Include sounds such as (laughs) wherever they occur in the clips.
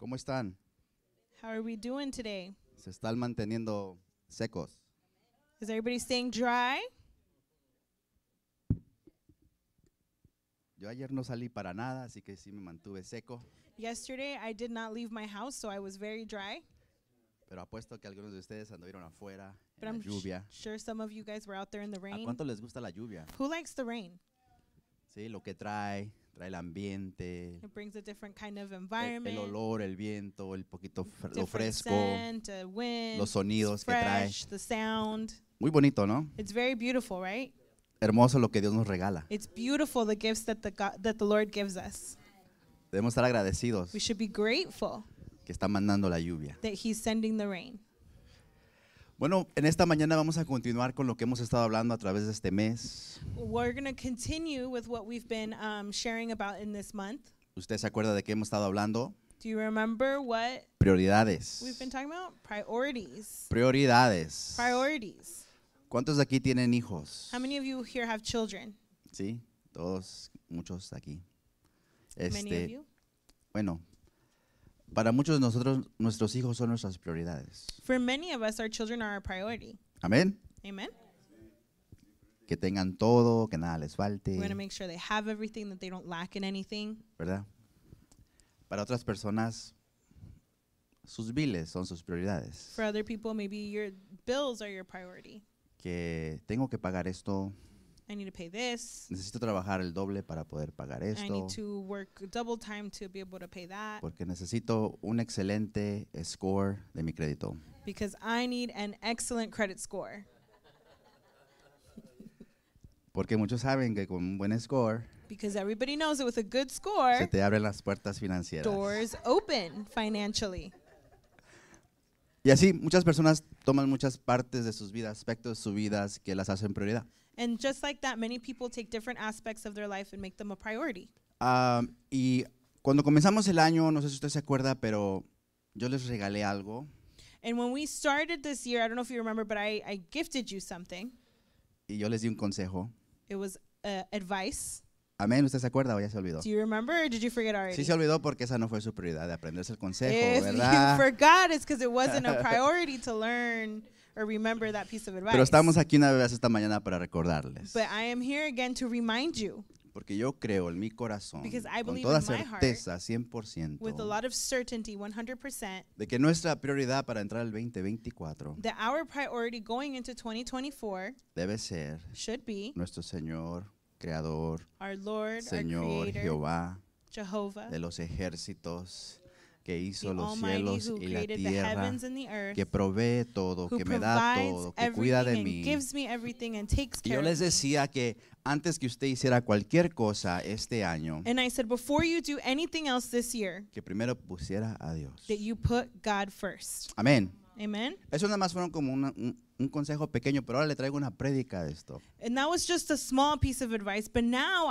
¿Cómo están? How are we doing today? Se están manteniendo secos. Is everybody staying dry? Yo ayer no salí para nada, así que sí me mantuve seco. Yesterday I did not leave my house, so I was very dry. Pero apuesto que algunos de ustedes anduvieron afuera en la lluvia. sure some of you guys were out there in the rain. ¿A cuánto les gusta la lluvia? Who likes the rain? Sí, lo que trae, trae el ambiente, It brings a different kind of el, environment. olor, el viento, el poquito fresco, los sonidos que trae. Muy bonito, ¿no? It's very beautiful, right? Hermoso lo que Dios nos regala. It's beautiful the gifts that the Lord gives us. Debemos estar agradecidos We should be grateful que está mandando la lluvia. that He's sending the rain. Bueno, en esta mañana vamos a continuar con lo que hemos estado hablando a través de este mes. ¿Usted se acuerda de qué hemos estado hablando? Do prioridades? Prioridades. ¿Cuántos de aquí tienen hijos? Sí, todos, muchos de aquí. Este, Bueno, para muchos de nosotros, nuestros hijos son nuestras prioridades. For many of us, our children are our priority. Amén. Amen. Que tengan todo, que nada les falte. We're going to make sure they have everything, that they don't lack in anything. ¿Verdad? Para otras personas, sus biles son sus prioridades. For other people, maybe your bills are your priority. Que tengo que pagar esto, Necesito trabajar el doble para poder pagar esto. Porque necesito un excelente score de mi crédito. Because I need an excellent credit score. Porque muchos saben que con un buen score score, se te abren las puertas financieras. Doors open financially. Y así muchas personas toman muchas partes de sus vidas, aspectos de sus vidas que las hacen prioridad. And just like that, many people take different aspects of their life and make them a priority. Um, y cuando comenzamos el año, no sé si usted se acuerda, pero yo les regalé algo. And when we started this year, I don't know if you remember, but I, I gifted you something. Y yo les di un consejo. It was uh, advice. Amén, ¿usted se acuerda o ya se olvidó? Do you remember or did you forget already? Sí se olvidó porque esa no fue su prioridad de aprenderse el consejo, If (laughs) ¿verdad? you forgot, it's because it wasn't a (laughs) priority to learn Pero estamos aquí una vez esta mañana para recordarles. Porque yo creo en mi corazón, con toda certeza, 100%, de que nuestra prioridad para entrar al 2024, debe ser nuestro Señor, Creador, Señor Jehová, de los ejércitos, que hizo los cielos y la tierra, que provee todo, que me da todo, que cuida de mí. Y yo les decía que antes que usted hiciera cualquier cosa este año, que primero pusiera a Dios. Amén. Eso nada más fueron como un, consejo pequeño, pero ahora le traigo una prédica de esto. just now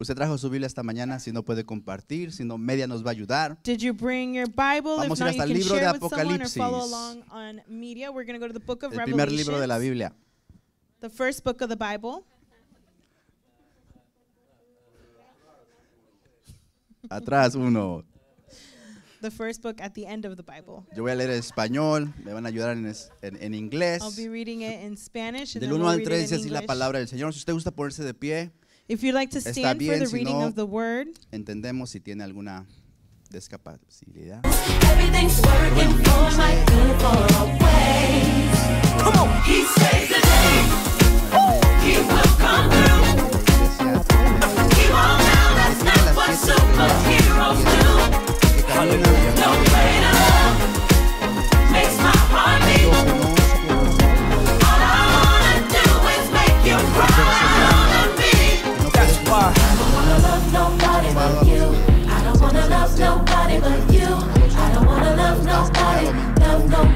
Usted trajo su Biblia esta mañana, si no puede compartir, si no media nos va a ayudar. Vamos a ir hasta el libro de Apocalipsis. El primer libro de la Biblia. The first book of the Bible. Atrás uno. The first book at the end of the Yo voy a leer en español, me van a ayudar en, inglés. I'll del 1 al 3 dice así la palabra del Señor. Si usted gusta ponerse de pie. If you'd like to Está stand bien, for the si reading no, of the word, entendemos si tiene alguna discapacidad. Everything's working for my good for always. Come on. He saves the day. He will come through. He won't now, that's not what superheroes do. No greater.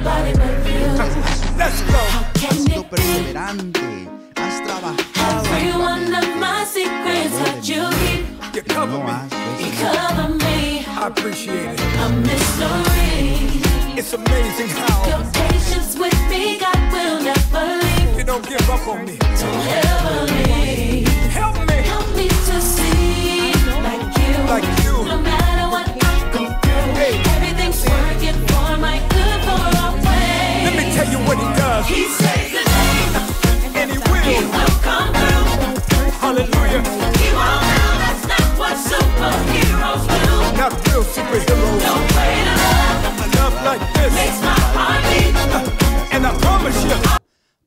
Let's go. has trabajado. Every one of my secrets that you keep. You cover me. You cover me. I appreciate it. A mystery. It's amazing how your patience with me, God will never leave. You don't give up on me. Don't ever leave. Help me. Help me to see like you. Like you. No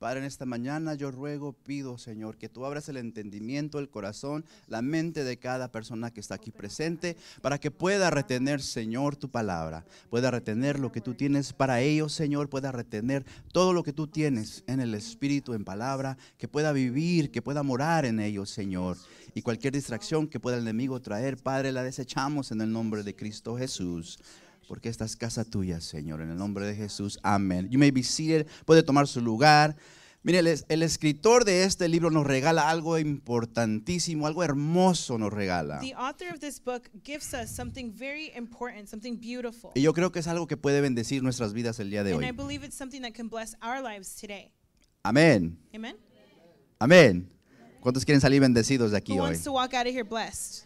Padre, en esta mañana yo ruego, pido, Señor, que tú abras el entendimiento, el corazón, la mente de cada persona que está aquí presente, para que pueda retener, Señor, tu palabra, pueda retener lo que tú tienes para ellos, Señor, pueda retener todo lo que tú tienes en el Espíritu, en palabra, que pueda vivir, que pueda morar en ellos, Señor. Y cualquier distracción que pueda el enemigo traer, Padre, la desechamos en el nombre de Cristo Jesús porque esta es casa tuya, Señor. En el nombre de Jesús, amén. You may be seated, puede tomar su lugar. Mire, el, escritor de este libro nos regala algo importantísimo, algo hermoso nos regala. The author of this book gives us something very important, something beautiful. Y yo creo que es algo que puede bendecir nuestras vidas el día de hoy. I believe Amén. Amén. ¿Cuántos quieren salir bendecidos de aquí hoy? Wants to walk out of here blessed?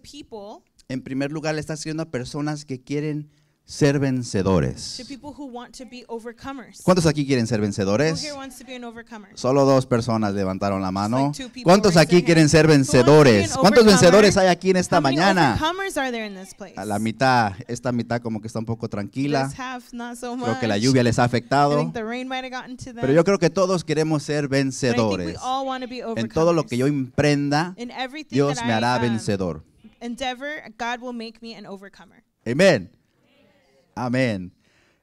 people. En primer lugar, le está escribiendo a personas que quieren ser vencedores. ¿Cuántos aquí quieren ser vencedores? Solo dos personas levantaron la mano. ¿Cuántos aquí quieren ser vencedores? ¿Cuántos vencedores hay aquí en esta mañana? A la mitad, esta mitad como que está un poco tranquila. Creo que la lluvia les ha afectado. Pero yo creo que todos queremos ser vencedores. En todo lo que yo emprenda, Dios me hará um, vencedor. Amén. Amén.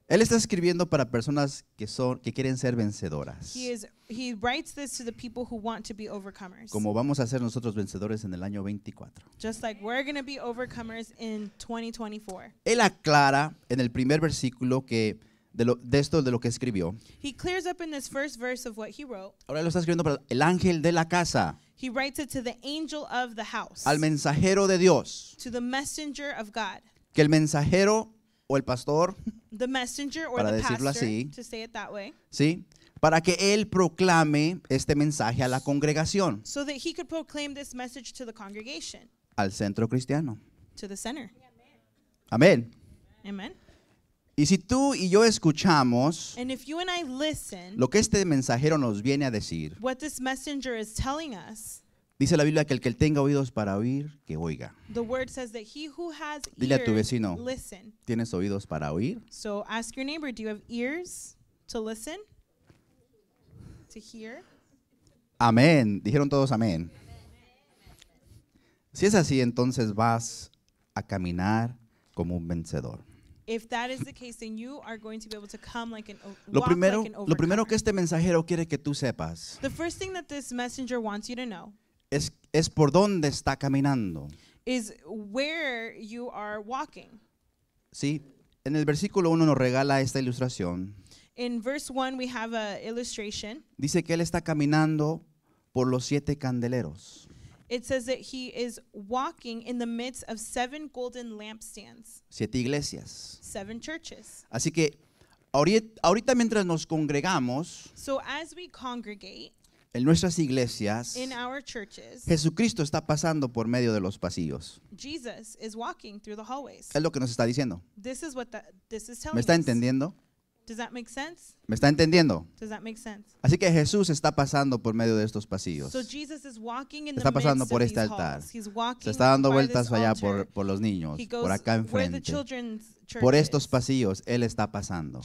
Él está escribiendo para personas que son que quieren ser vencedoras. Como vamos a ser nosotros vencedores en el año 24. Él aclara en el primer versículo que de, lo, de esto de lo que escribió. He clears Ahora lo está escribiendo para el ángel de la casa. Al mensajero de Dios. Que el mensajero o el pastor, the messenger or para the decirlo pastor, así, to say it that way, ¿sí? para que él proclame este mensaje a la congregación, so that he could proclaim this message to the congregation, al centro cristiano. To the center. Amén. Amen. Y si tú y yo escuchamos and if you and I listen, lo que este mensajero nos viene a decir, what this messenger is telling us, Dice la Biblia que el que tenga oídos para oír, que oiga. Dile a tu vecino, ¿tienes oídos para oír? Amén. Dijeron todos amén. Si es así, entonces vas a caminar como un vencedor. lo primero, lo primero que este mensajero quiere que tú sepas es, es por dónde está caminando. Is where you are walking. Sí, en el versículo 1 nos regala esta ilustración. In verse 1 we have a illustration. Dice que él está caminando por los siete candeleros. It says that he is walking in the midst of seven golden lampstands. Siete iglesias. Seven churches. Así que ahorita, ahorita mientras nos congregamos, so as we congregate, en nuestras iglesias, Jesucristo está pasando por medio de los pasillos. Es lo que nos está diciendo. ¿Me está entendiendo? ¿Me está entendiendo? Así que Jesús está pasando por medio de estos pasillos. está pasando por este altar. Se está dando vueltas allá por, por, los niños, por acá enfrente. por estos pasillos Él está pasando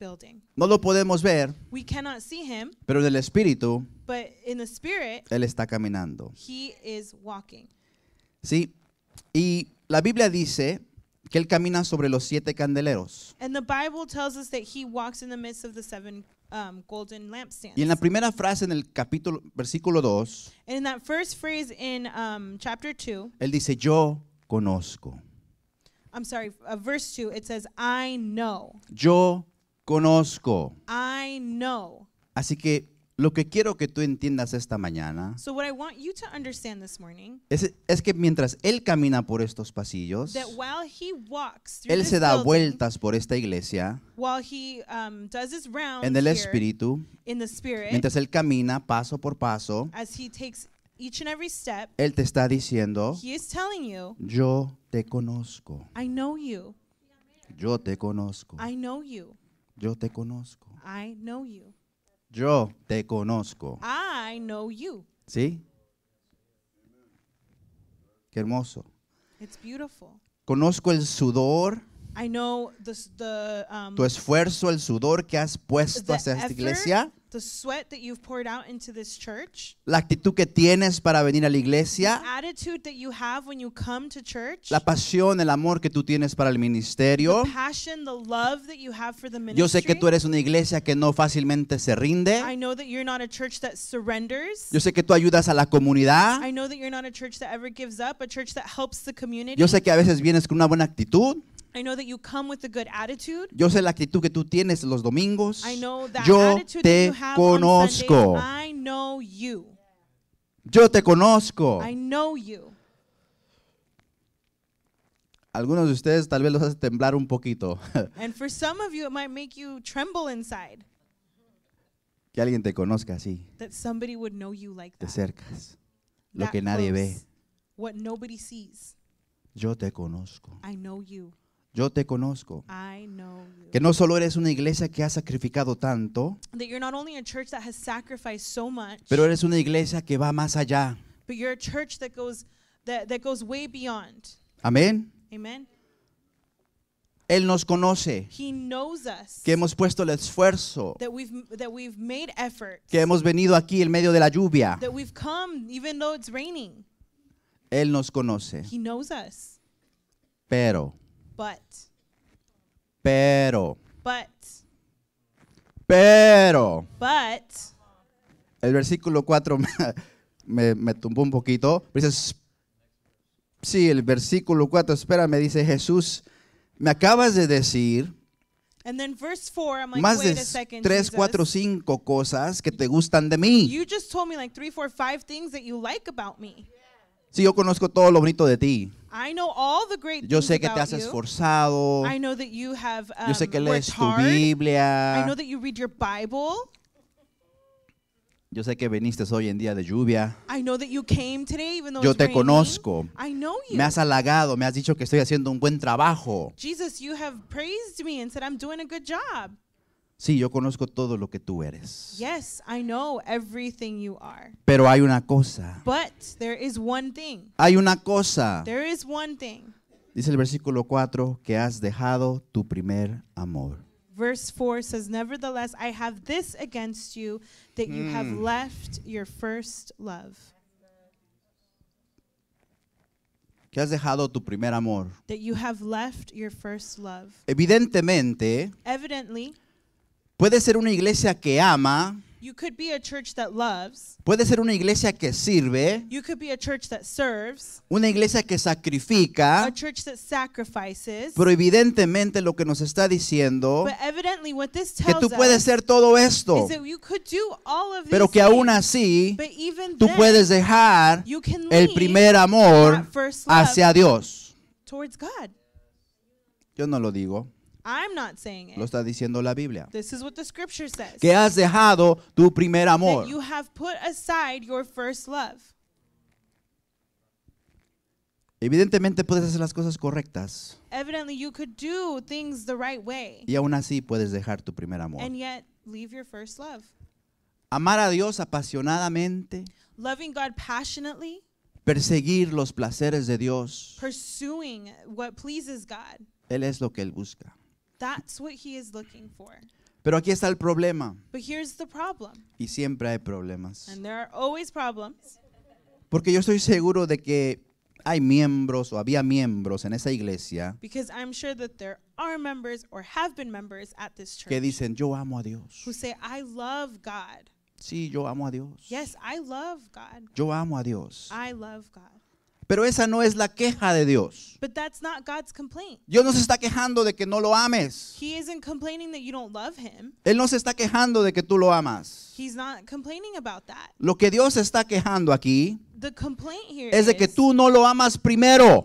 building. No lo podemos ver, We cannot see him, pero en el espíritu but in the spirit, él está caminando. he is walking. ¿Sí? Y la Biblia dice que él camina sobre los siete candeleros. And the Bible tells us that he walks in the midst of the seven um, golden lampstands. Y en la primera frase en el capítulo versículo 2, and in that first phrase in um, chapter 2, él dice, "Yo conozco. I'm sorry, uh, verse 2, it says, I know. Yo conozco. I know. Así que lo que quiero que tú entiendas esta mañana es, que mientras Él camina por estos pasillos, Él se da vueltas por esta iglesia um, en el Espíritu, mientras Él camina paso por paso, Él te está diciendo, he is telling yo te conozco, Yo te conozco. Yo te conozco. I know you. Yo te conozco. I know you. ¿Sí? Qué hermoso. It's beautiful. Conozco el sudor. I know um, tu esfuerzo, el sudor que has puesto hacia esta iglesia the sweat that you've poured out into this church, la actitud que tienes para venir a la iglesia, that you have when you come to church, la pasión, el amor que tú tienes para el ministerio. Yo sé que tú eres una iglesia que no fácilmente se rinde. I know that you're not a church that surrenders. Yo sé que tú ayudas a la comunidad. Yo sé que a veces vienes con una buena actitud. I know that you come with a good attitude. Yo sé la actitud que tú tienes los domingos. I know that Yo attitude te that you have conozco. I know you. Yo te conozco. I know you. Algunos de ustedes tal vez los hace temblar un poquito. (laughs) And for some of you it might make you tremble inside. Que alguien te conozca así. That somebody would know you like that. Te cercas. Lo que nadie ve. What nobody sees. Yo te conozco. I know you. Yo te conozco. Que no solo eres una iglesia que ha sacrificado tanto, pero eres una iglesia que va más allá. Amén. Él nos conoce, que hemos puesto el esfuerzo, que hemos venido aquí en medio de la lluvia. Él nos conoce. Pero But. Pero. But. Pero. But. El versículo 4 (laughs) me, me, me tumbó un poquito. Dice, sí, el versículo 4, espera, me dice Jesús, me acabas de decir. And then verse I'm like, más de tres, cuatro, cinco cosas que te gustan de mí. You just told me like 3, 4, 5 things that you like about me. Sí, yo conozco todo lo bonito de ti. I know all the great yo sé que te has esforzado. I know that you have, um, yo sé um, que lees tu Biblia. I know that you read your Bible. Yo sé que viniste hoy en día de lluvia. I know that you came today, even though yo te conozco. I know you. Me has halagado, me has dicho que estoy haciendo un buen trabajo. Jesus, you have praised me and said I'm doing a good job. Sí, yo conozco todo lo que tú eres. Yes, I know everything you are. Pero hay una cosa. But there is one thing. Hay una cosa. There is one thing. Dice el versículo 4 que has dejado tu primer amor. Verse 4 says, Nevertheless, I have this against you, that you have hmm. left your first love. Que has dejado tu primer amor. That you have left your first love. Evidentemente, Evidently, Puede ser una iglesia que ama. Puede ser una iglesia que sirve. Una iglesia que sacrifica. Pero evidentemente lo que nos está diciendo que tú puedes ser todo esto. pero que aún así tú puedes dejar el primer amor hacia Dios. Yo no lo digo. Lo está diciendo la Biblia. Que has dejado tu primer amor. Evidentemente puedes hacer las cosas correctas. Y aún así puedes dejar tu primer amor. Amar a Dios apasionadamente. Loving passionately. Perseguir los placeres de Dios. Él es lo que él busca. Pero aquí está el problema. Y siempre hay problemas. Porque yo estoy seguro de que hay miembros o había miembros en esa iglesia que dicen, yo amo a Dios. Sí, yo amo a Dios. Yes, I love God. Yo amo a Dios. I love God. Pero esa no es la queja de Dios. Dios no se está quejando de que no lo ames. Él no se está quejando de que tú lo amas. Lo que Dios está quejando aquí es de que tú no lo amas primero.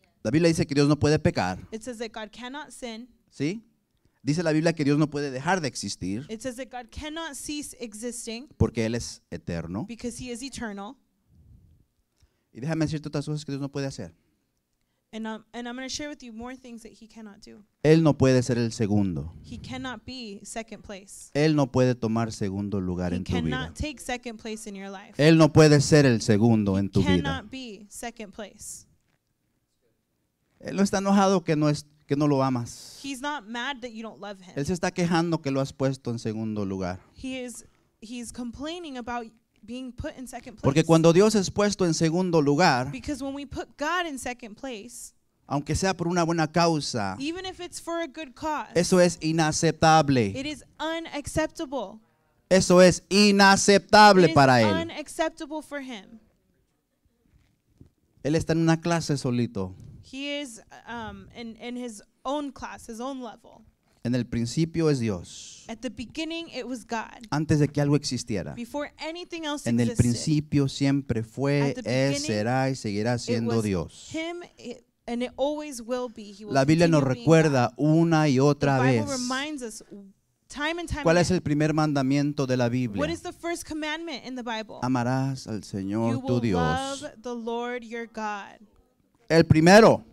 La Biblia dice que Dios no puede pecar. ¿Sí? Dice la Biblia que Dios no puede dejar de existir. Porque Él es eterno. Y déjame decirte otras cosas que Dios no puede hacer. Él no puede ser el segundo. Él no puede tomar segundo lugar en tu vida. Él no puede ser el segundo en tu vida. Él no está enojado que no, es, que no lo amas. Él se está quejando que lo has puesto en segundo lugar. Porque cuando Dios es puesto en segundo lugar, aunque sea por una buena causa, eso es inaceptable. Eso es inaceptable para él. Él está en una clase solito. He is um, in, in his own class, his own level. En el principio es Dios. At the beginning it was God. Antes de que algo existiera. Before anything else existed. en el existed. principio siempre fue, es, será y seguirá siendo Dios. Him, it, and it always will be. He will La Biblia nos recuerda una y otra the Bible vez. Reminds us Time and time ¿Cuál es el primer mandamiento de la Biblia? What is the the first commandment in Bible? Amarás al Señor you tu Dios. Love the Lord your God el primero.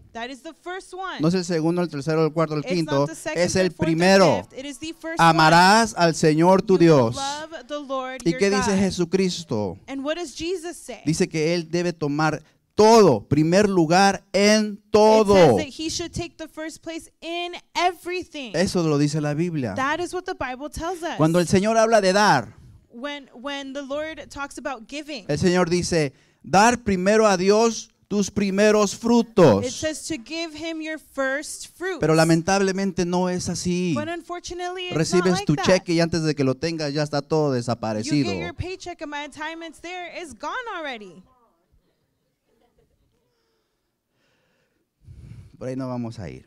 No es el segundo, el tercero, el cuarto, el quinto. es el primero. Amarás al Señor tu Dios. ¿Y qué dice Jesucristo? Dice que Él debe tomar todo, primer lugar en todo. Eso lo dice la Biblia. Cuando el Señor habla de dar, el Señor dice, dar primero a Dios tus primeros frutos. Pero lamentablemente no es así. Recibes tu cheque y antes de que lo tengas ya está todo desaparecido. Por ahí no vamos a ir.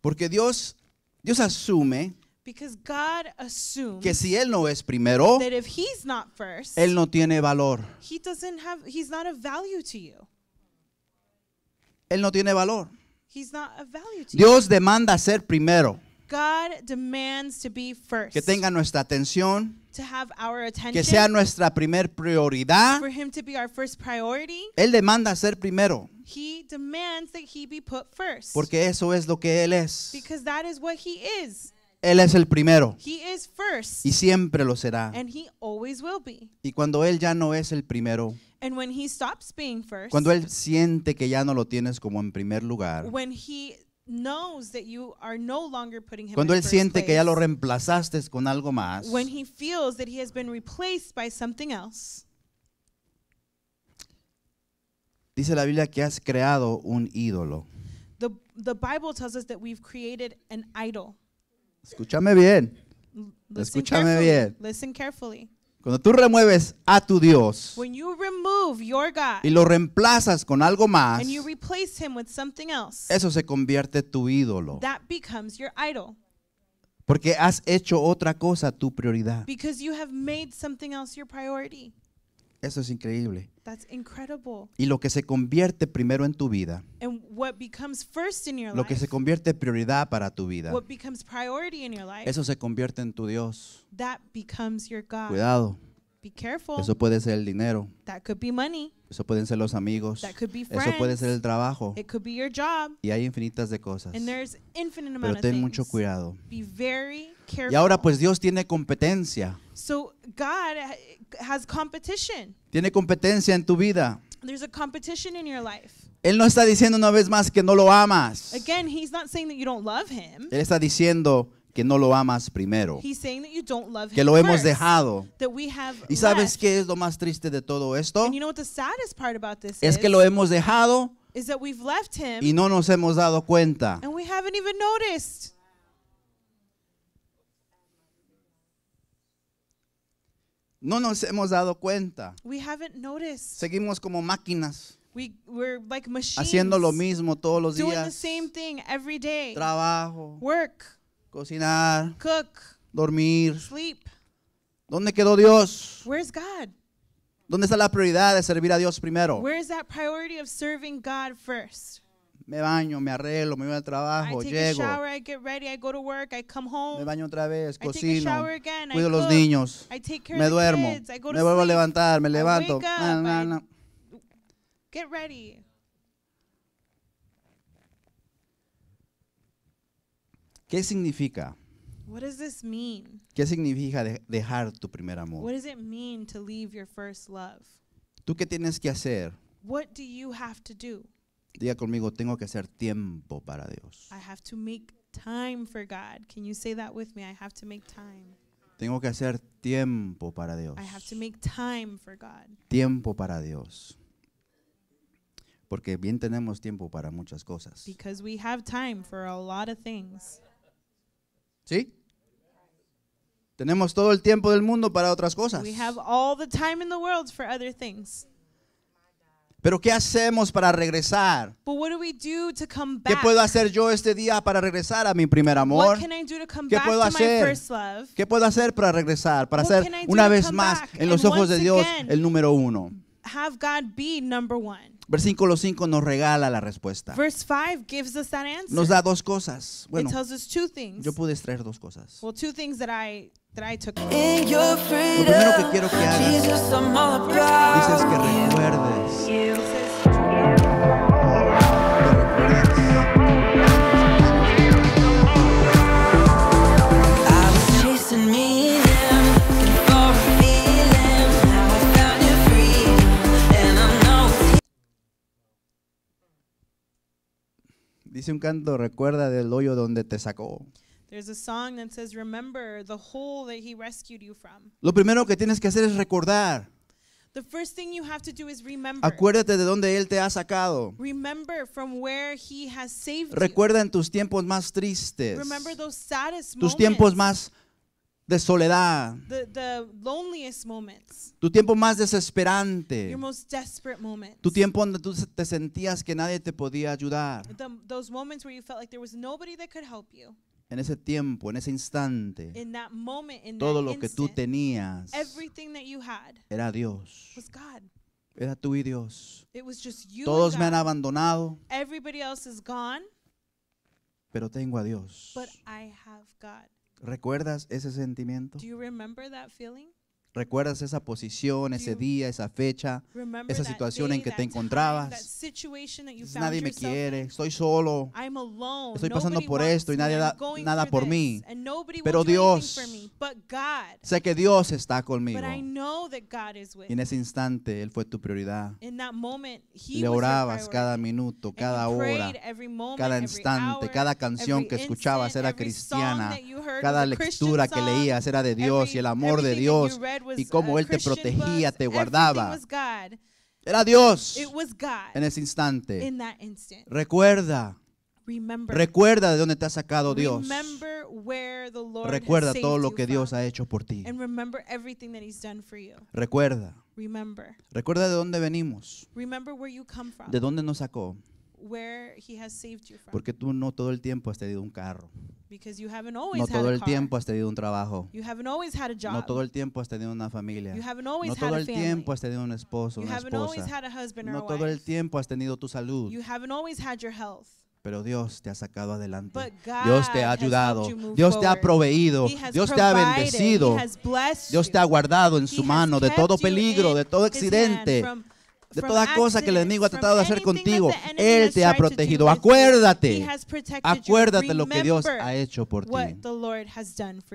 Porque Dios, Dios asume que si él no es primero, él no tiene valor. Él no tiene valor. Dios demanda ser primero. Que tenga nuestra atención. Que sea nuestra primer prioridad. Él demanda ser primero. Porque eso es lo que él es. Él es el primero. He is first, y siempre lo será. And he always will be. Y cuando Él ya no es el primero, And when he stops being first, cuando Él siente que ya no lo tienes como en primer lugar, when he knows that you are no longer putting him cuando Él siente place, que ya lo reemplazaste con algo más, when he feels that he has been replaced by something else, dice la Biblia que has creado un ídolo. The, the Bible tells us that we've created an idol. Escúchame bien. Escúchame bien. Cuando tú remueves a tu Dios y lo reemplazas con algo más, eso se convierte tu ídolo. Porque has hecho otra cosa tu prioridad. Because eso es increíble. Y lo que se convierte primero en tu vida, lo que se convierte prioridad para tu vida, eso se convierte en tu Dios. Cuidado. Eso puede ser el dinero. Eso pueden ser los amigos. Eso puede ser el trabajo. Y hay infinitas de cosas. Pero ten mucho cuidado. Y ahora pues Dios tiene competencia. Tiene competencia en tu vida. Él no está diciendo una vez más que no lo amas. Él está diciendo que no lo amas primero, que lo hemos dejado. ¿Y sabes qué es lo más triste de todo esto? es que lo hemos dejado y no nos hemos dado cuenta. No nos hemos dado cuenta. Seguimos como máquinas. haciendo lo mismo todos los días. Trabajo cocinar, cook, dormir. Sleep. ¿Dónde quedó Dios? Where's God? ¿Dónde está la prioridad de servir a Dios primero? Where is that priority of serving God first? Me baño, me arreglo, me voy al trabajo, I take llego. A shower, I get ready, I go to work, I come home. Me baño otra vez, cocino, I take a shower again, cuido I cook, los niños, I take care me duermo, kids, I go to me vuelvo a levantar, me levanto. I wake up, na, na, na. I get ready. ¿Qué significa? What does this mean? ¿Qué significa de- dejar tu primer What amor? does it mean to leave your first love? ¿Tú qué tienes que hacer? What do you have to do? Diga conmigo, tengo que hacer tiempo para Dios. I have to make time for God. Can you say that with me? I have to make time. Tengo que hacer tiempo para Dios. I have to make time for God. Tiempo para Dios. Porque bien tenemos tiempo para muchas cosas. Because we have time for a lot of things. ¿Sí? Tenemos todo el tiempo del mundo para otras cosas. Pero ¿qué hacemos para regresar? ¿Qué puedo hacer yo este día para regresar a mi primer amor? ¿Qué puedo hacer? ¿Qué puedo hacer para regresar? Para ser una vez más en los ojos de Dios el número uno. number one. Versículo 5 nos regala la respuesta. Nos da dos cosas. Bueno, yo pude extraer dos cosas. Lo primero que quiero que hagas Jesus, dices que recuerdes. Dice un canto, recuerda del hoyo donde te sacó. Lo primero que tienes que hacer es recordar. Acuérdate de donde él te ha sacado. Recuerda en tus tiempos más tristes. tus tiempos más de soledad. tu tiempo más desesperante. tu tiempo donde tú te sentías que nadie te podía ayudar. En ese tiempo, en ese instante, todo lo que tú tenías era Dios. Era tú y Dios. Todos me han abandonado. pero tengo a Dios. ¿Recuerdas ese sentimiento? ¿Recuerdas esa posición, ese día, esa fecha, esa situación en que te encontrabas? Nadie me quiere, estoy solo, estoy pasando por esto y nadie da nada por mí. Pero Dios, sé que Dios está conmigo. Y en ese instante Él fue tu prioridad. Le orabas cada minuto, cada hora, cada instante, cada canción que escuchabas era cristiana, cada lectura que leías era de Dios y el amor de Dios y cómo Él te protegía, te guardaba. Era Dios en ese instante. Recuerda. Recuerda de dónde te ha sacado Dios. Recuerda todo lo que Dios ha hecho por ti. Recuerda. Recuerda de dónde venimos. De dónde nos sacó. Porque tú no todo el tiempo has tenido un carro. no todo el tiempo has tenido un trabajo. No todo el tiempo has tenido una familia. no todo el tiempo has tenido un esposo, una esposa. no todo el tiempo has tenido tu salud. Pero Dios te ha sacado adelante. Dios te ha ayudado. Dios te ha proveído. Dios te ha bendecido. Dios te ha guardado en su mano de todo peligro, de todo accidente de toda cosa que el enemigo ha tratado de hacer contigo, Él te ha protegido. Acuérdate. Acuérdate lo que Dios ha hecho por ti.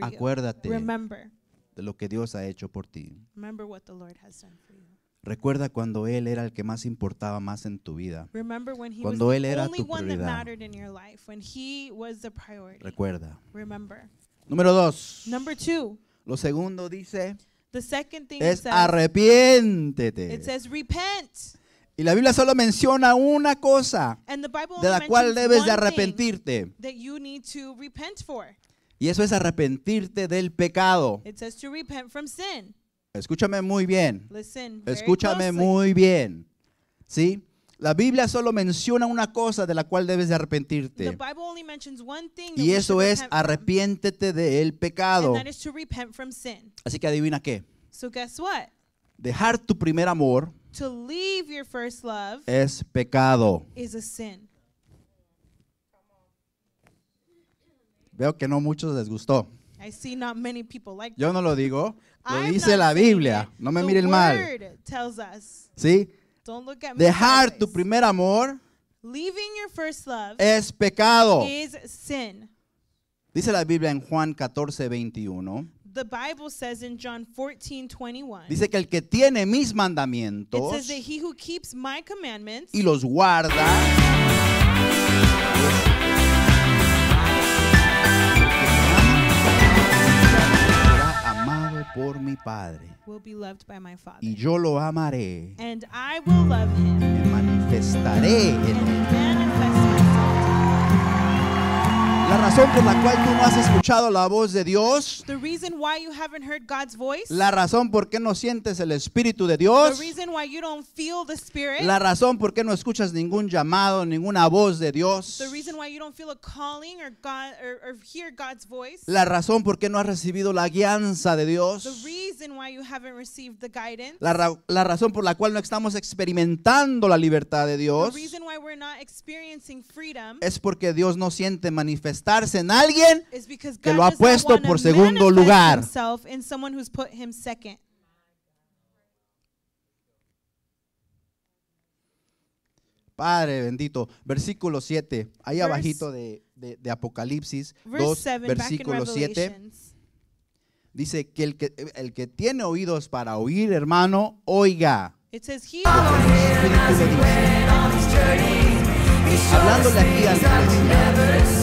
Acuérdate de lo que Dios ha hecho por ti. Recuerda cuando Él era el que más importaba más en tu vida. Cuando Él era tu prioridad. Recuerda. Número dos. Lo segundo dice es arrepiéntete. It says, repent. Y la Biblia solo menciona una cosa de la cual debes de arrepentirte. you need to repent for. Y eso es arrepentirte del pecado. It says to repent from sin. Escúchame muy bien. Escúchame muy bien. ¿Sí? La Biblia solo menciona una cosa de la cual debes arrepentirte. Y eso es arrepiéntete del pecado. Así que adivina qué. Dejar tu primer amor es pecado. Veo que no muchos les gustó. Yo no lo digo, lo dice la Biblia. No me miren mal. ¿Sí? Don't look at me Dejar tu primer amor Leaving your first love es pecado. is sin. Dice la Biblia en Juan 14, 21. The Bible says in John 14, 21, Dice que el que tiene mis it mandamientos says that he who keeps my commandments y los guarda. por mi Padre. Y yo lo amaré. y Me manifestaré en él. La razón por la cual tú no has escuchado la voz de Dios. La razón por qué no sientes el espíritu de Dios. La razón por qué no escuchas ningún llamado, ninguna voz de Dios. La razón por qué no has recibido la guianza de Dios. La, razón por la cual no estamos experimentando la libertad de Dios. Es porque Dios no siente manifestación manifestarse en alguien que lo ha puesto por segundo lugar. Padre bendito. Versículo 7, ahí abajito de, Apocalipsis 2, versículo 7. Dice que el, que el que tiene oídos para oír, hermano, oiga. Hablándole aquí al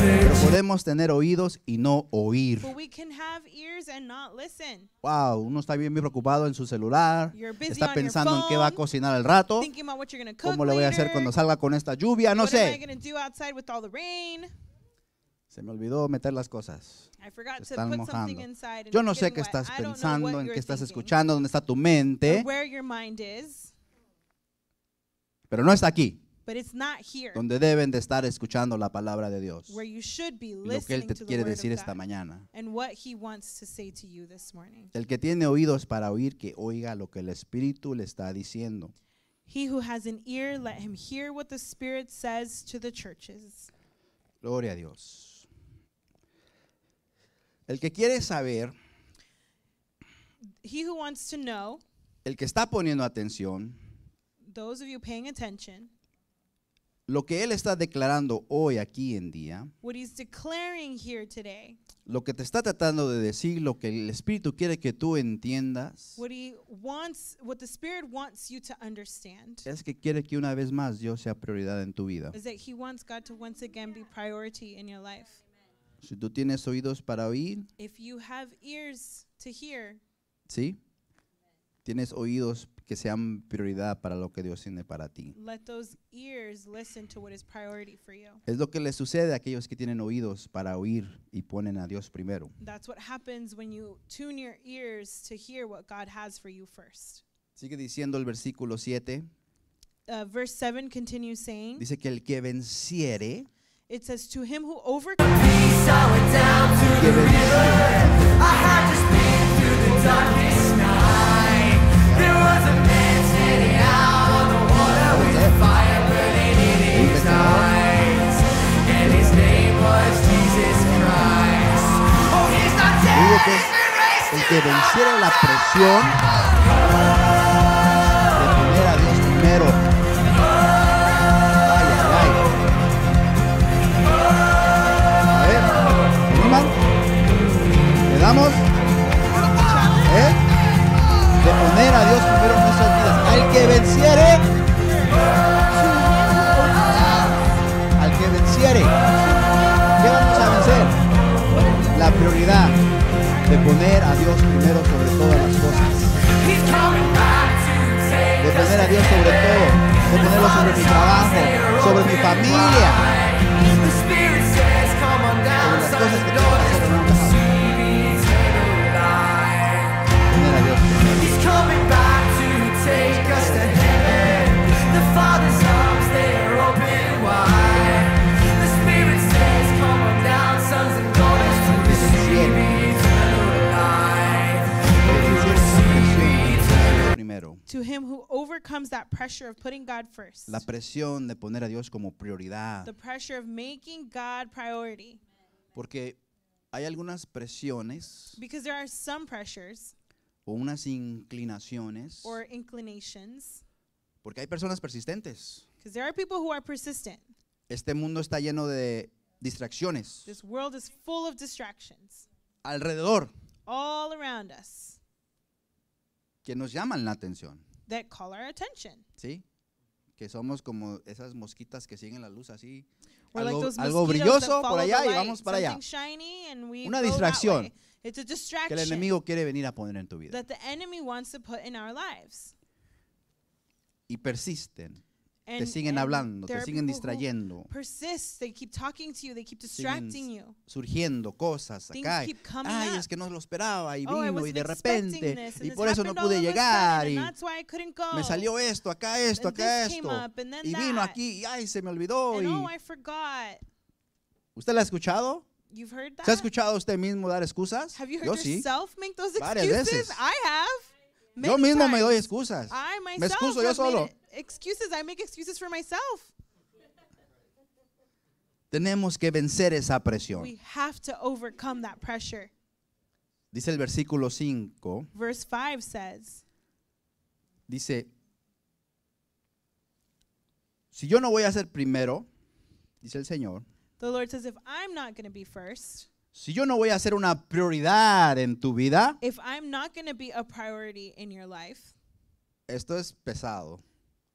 Pero podemos tener oídos y no oír. Wow, uno está bien, preocupado en su celular, está pensando en qué va a cocinar al rato, cómo le voy a hacer cuando salga con esta lluvia, no sé. Se me olvidó meter las cosas. están mojando. Yo no sé qué estás pensando, en qué estás escuchando, dónde está tu mente. Pero no está aquí. But it's not here, donde deben de estar escuchando la palabra de Dios. Where you should be listening lo que Él te to quiere decir esta mañana. and what He wants to say to you this morning. El que tiene oídos para oír, que oiga lo que el Espíritu le está diciendo. He who has an ear, let him hear what the Spirit says to the churches. Gloria a Dios. El que quiere saber, He who wants to know, el que está poniendo atención, those of you paying attention, lo que él está declarando hoy aquí en día, lo que te está tratando de decir, lo que el Espíritu quiere que tú entiendas, es que quiere que una vez más Dios sea prioridad en tu vida. Si tú tienes oídos para oír, ¿sí? Tienes oídos que sean prioridad para lo que Dios tiene para ti. Es lo que le sucede a aquellos que tienen oídos para oír y ponen a Dios primero. Sigue diciendo el versículo 7. Uh, verse 7 Dice que el que venciere que, el que venciera la presión, de poner a Dios primero. A ver, animan? ¿Le damos? ¿eh? De poner a Dios primero en nuestras vidas. Al que venciere, al que venciere, ¿qué vamos a vencer? La prioridad de poner a Dios primero sobre todas las cosas. De poner a Dios sobre todo, de ponerlo sobre mi trabajo, sobre mi familia. to him who overcomes that pressure of putting God first. La presión de poner a Dios como prioridad. The pressure of making God priority. Porque hay algunas presiones Because there are some pressures o unas inclinaciones or inclinations porque hay personas persistentes. Because there are people who are persistent. Este mundo está lleno de distracciones This world is full of distractions alrededor all around us. que nos llaman la atención. ¿Sí? Que somos como esas mosquitas que siguen la luz así. algo, brilloso por allá y vamos para allá. Una distracción que el enemigo quiere venir a poner en tu vida. Y persisten te siguen hablando, te siguen distrayendo. Surgiendo cosas acá. Ay, es que no lo esperaba y oh, vino y de repente y por eso no pude llegar y me salió esto, acá esto, acá esto. y vino aquí y ay, se me olvidó oh, ¿Usted la ha escuchado? ¿Se ha escuchado usted mismo dar excusas? Yo sí. Varias veces. yo mismo me doy excusas. me excuso yo solo excuses. I make excuses for myself. Tenemos que vencer esa presión. We have to overcome that pressure. Dice el versículo 5. Verse 5 says. Dice Si yo no voy a ser primero, dice el Señor. The Lord says if I'm not going to be first. Si yo no voy a ser una prioridad en tu vida. If I'm not going to be a priority in your life. Esto es pesado.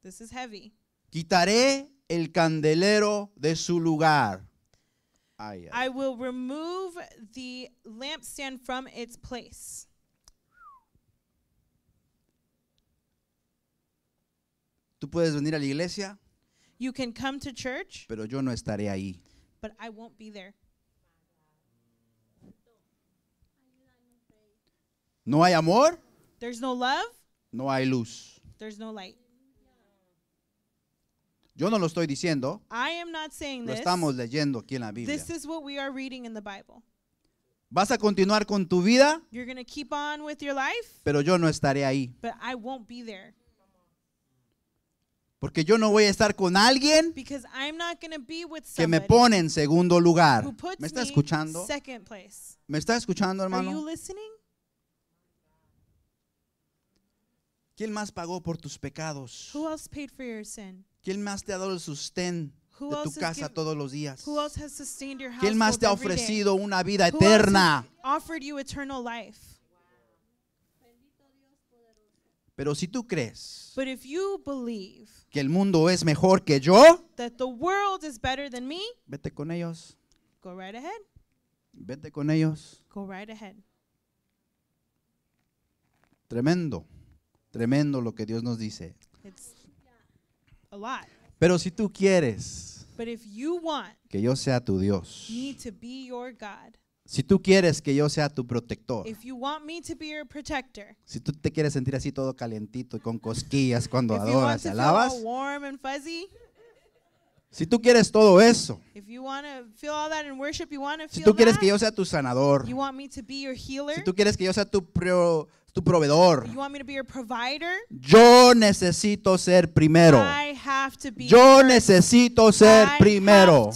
This is heavy. Quitaré el candelero de su lugar. Ay, ay. I will remove the lampstand from its place. Tú puedes venir a la iglesia, You can come to church, pero yo no estaré ahí. but I won't be there. No hay amor, There's no love, no hay luz. there's no light. Yo no lo estoy diciendo. Lo estamos leyendo aquí en la Biblia. Vas a continuar con tu vida, pero yo no estaré ahí. Porque yo no voy a estar con alguien que me pone en segundo lugar. ¿Me está escuchando? ¿Me está escuchando, hermano? ¿Quién más pagó por tus pecados? ¿Quién más te ha dado el sustento? de tu casa todos los días? ¿Quién más te ha ofrecido una vida eterna? Pero si tú crees que el mundo es mejor que yo, vete con ellos. Vete con ellos. Tremendo, tremendo lo que Dios nos dice. Pero si tú quieres que yo sea tu Dios, si tú quieres que yo sea tu protector, si tú te quieres sentir así todo calentito y con cosquillas cuando adoras, to alabas, si tú quieres todo eso, si tú quieres que yo sea tu sanador, si tú quieres que yo sea tu pro- tu proveedor. Yo necesito ser primero. Yo necesito ser primero.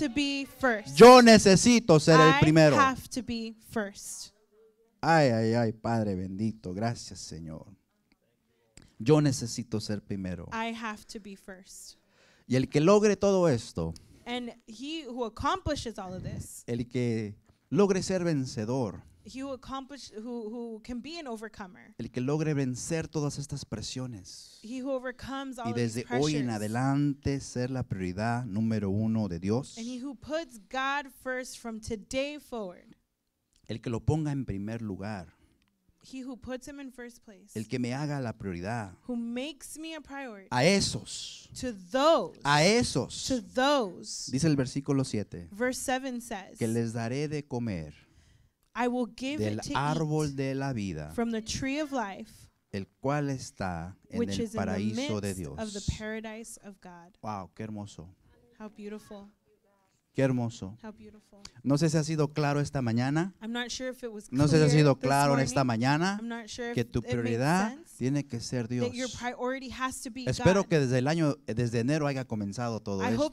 Yo necesito ser el primero. Have to be first. Ay, ay, ay, Padre bendito, gracias Señor. Yo necesito ser primero. Y el que logre todo esto, el que logre ser vencedor, el que logre vencer todas estas presiones. y desde hoy en adelante ser la prioridad número uno de Dios. El que lo ponga en primer lugar. El que me haga la prioridad. a priority. A esos. A esos. Dice el versículo 7. Que les daré de comer I will give del it to árbol de la vida, from the tree of life, el cual está en which el is in the de midst of the paradise of God. Wow, qué hermoso. How beautiful. Qué hermoso. No sé si ha sido claro esta mañana. No sé si ha sido claro en esta mañana que tu prioridad tiene que ser Dios. Espero que desde el año, eh, desde enero haya comenzado todo esto.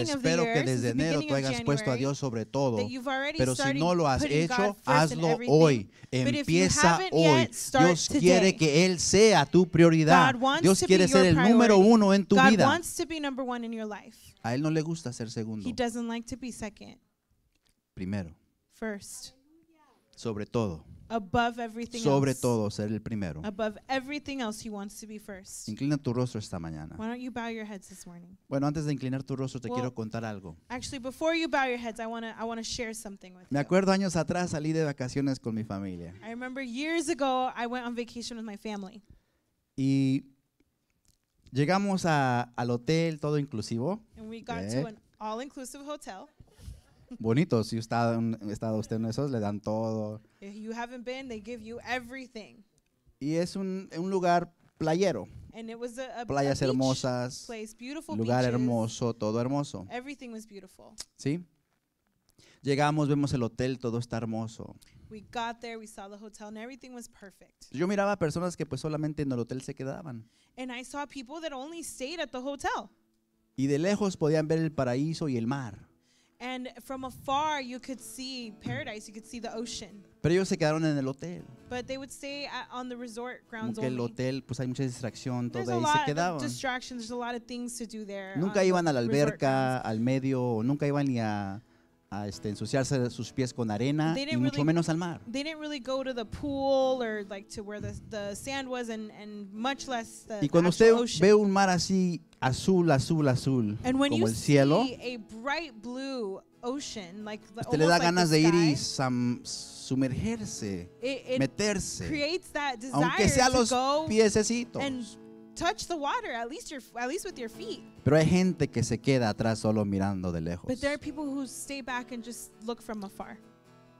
Espero que desde enero tú hayas puesto a Dios sobre todo. Pero si no lo has hecho, hazlo hoy. Empieza hoy. Dios quiere que Él sea tu prioridad. Dios quiere ser el número uno en tu vida. A él no le gusta ser segundo. He doesn't like to be second. Primero. First. Sobre todo. Above everything Sobre else. todo ser el primero. Above everything else, he wants to be first. Inclina tu rostro esta mañana. Why don't you bow your heads this morning? Bueno, antes de inclinar tu rostro te well, quiero contar algo. Actually, before you bow your heads, I want to I want to share something with Me acuerdo años atrás salí de vacaciones con mi familia. I remember years ago I went on vacation with my family. Y Llegamos a, al hotel todo inclusivo. Bonito, si está, estado usted en esos, le dan todo. Y es un, un lugar playero. Playas hermosas, lugar hermoso, todo hermoso. ¿Sí? Llegamos, vemos el hotel, todo está hermoso. Yo miraba personas que pues solamente en el hotel se quedaban. Y de lejos podían ver el paraíso y el mar. Pero ellos se quedaron en el hotel. But they el hotel, pues hay mucha distracción, todo ahí se quedaban. Nunca um, iban a la alberca, al medio, nunca iban ni a a este, ensuciarse sus pies con arena y mucho menos al mar. They didn't really go to the pool or like to where the, the sand was and, and much less the, y cuando usted ocean. ve un mar así azul, azul, azul, and when como you el cielo, see a bright blue ocean, like the, usted le da like ganas de ir y sumergerse, it, it meterse, that aunque sea los piececitos touch the water at least your at least with your feet. Pero hay gente que se queda atrás solo mirando de lejos. But there are people who stay back and just look from afar.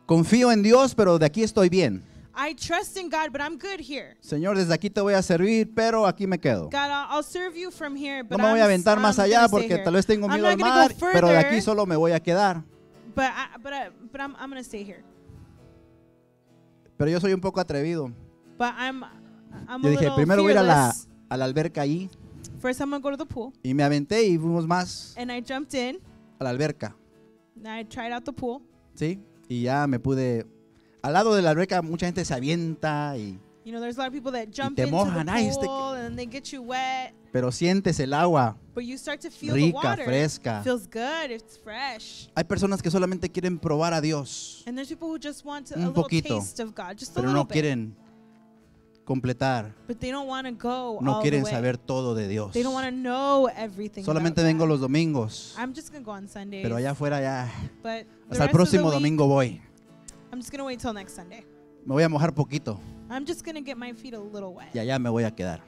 Confío en Dios, pero de aquí estoy bien. I trust in God, but I'm good here. Señor, desde aquí te voy a servir, pero aquí me quedo. God, I'll serve you from here, but no me voy a aventar I'm, más I'm allá porque tal vez tengo miedo al mar, further, pero de aquí solo me voy a quedar. But I, but I, but I'm, I'm gonna stay here. Pero yo soy un poco atrevido. But I'm, I'm yo dije, primero voy a la a la alberca ahí. First I'm gonna go to the pool. Y me aventé y fuimos más And I jumped in. a la alberca. And I tried out the pool. ¿Sí? Y ya me pude. Al lado de la alberca, mucha gente se avienta y. You know, there's a lot of people that jump into mojan, the "Ay, este- pool and they get you wet. Pero sientes el agua But you start to feel the rica, water. fresca. Feels good. It's fresh. Hay personas que solamente quieren probar a Dios, And there's people who just want to, a Un little poquito, taste of God, just a little no bit. quieren completar. no quieren saber todo de Dios. Solamente vengo los domingos. Pero allá afuera ya. Hasta el próximo domingo voy. Me voy a mojar poquito. Y allá me voy a quedar.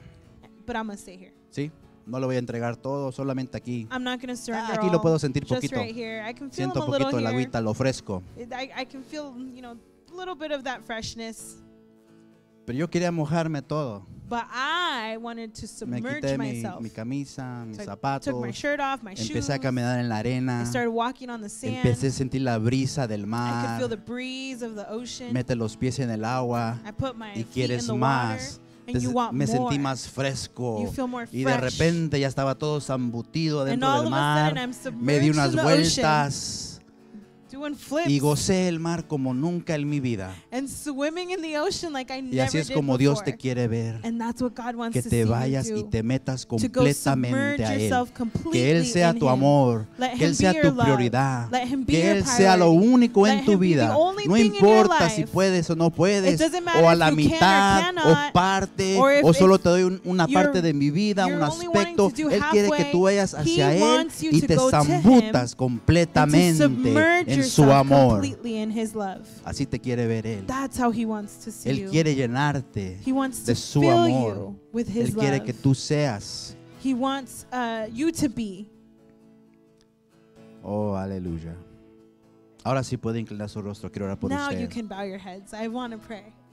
¿Sí? No lo voy a entregar todo, solamente aquí. aquí lo puedo sentir poquito. Siento poquito el agüita, lo fresco pero yo quería mojarme todo. me quité mi, camisa, mis zapatos. Empecé a caminar en la arena. Empecé a sentir la brisa del mar. Mete los pies en el agua. y quieres más. me sentí más fresco y de repente ya estaba todo zambutido dentro del mar. me di unas vueltas y gocé el mar como nunca en mi vida. y así es como Dios te quiere ver. que te vayas y te metas completamente a Él. Que Él sea tu amor. Que Él sea tu prioridad. Que Él sea lo único en tu vida. No importa si puedes o no puedes. O a la mitad. o parte. O solo te doy una parte de mi vida. Un aspecto. Él quiere que tú vayas hacia Él. Y te zambutas completamente. en su amor. Así te quiere ver Él. él quiere llenarte de su amor. él quiere que tú seas. He wants uh, you to be. Oh, aleluya. Ahora sí puede inclinar su rostro. Quiero orar por Now usted. You can bow your heads. I want to pray.